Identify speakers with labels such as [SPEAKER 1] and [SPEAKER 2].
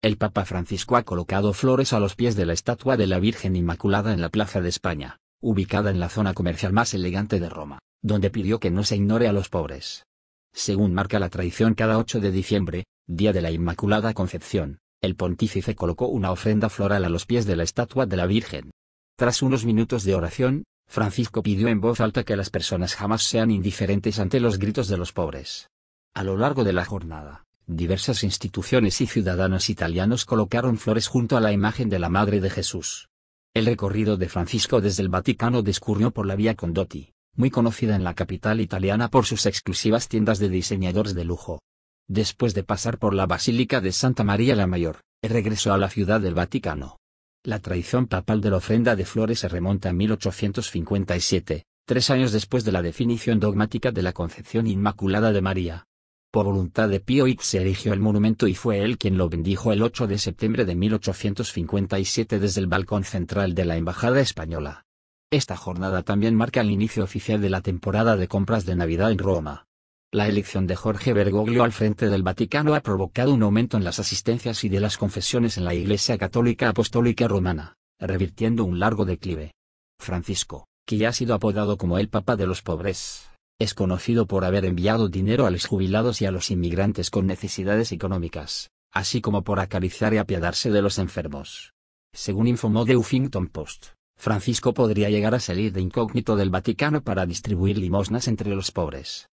[SPEAKER 1] El Papa Francisco ha colocado flores a los pies de la estatua de la Virgen Inmaculada en la Plaza de España, ubicada en la zona comercial más elegante de Roma, donde pidió que no se ignore a los pobres. Según marca la tradición cada 8 de diciembre, Día de la Inmaculada Concepción, el pontífice colocó una ofrenda floral a los pies de la estatua de la Virgen. Tras unos minutos de oración, Francisco pidió en voz alta que las personas jamás sean indiferentes ante los gritos de los pobres. A lo largo de la jornada, diversas instituciones y ciudadanos italianos colocaron flores junto a la imagen de la Madre de Jesús. El recorrido de Francisco desde el Vaticano discurrió por la vía Condotti, muy conocida en la capital italiana por sus exclusivas tiendas de diseñadores de lujo. Después de pasar por la Basílica de Santa María la Mayor, regresó a la ciudad del Vaticano. La traición papal de la ofrenda de flores se remonta a 1857, tres años después de la definición dogmática de la Concepción Inmaculada de María, por voluntad de Pío X se erigió el monumento y fue él quien lo bendijo el 8 de septiembre de 1857 desde el balcón central de la Embajada Española. Esta jornada también marca el inicio oficial de la temporada de compras de Navidad en Roma. La elección de Jorge Bergoglio al frente del Vaticano ha provocado un aumento en las asistencias y de las confesiones en la Iglesia Católica Apostólica Romana, revirtiendo un largo declive. Francisco, que ya ha sido apodado como el Papa de los Pobres, es conocido por haber enviado dinero a los jubilados y a los inmigrantes con necesidades económicas, así como por acariciar y apiadarse de los enfermos. Según informó The Huffington Post, Francisco podría llegar a salir de incógnito del Vaticano para distribuir limosnas entre los pobres.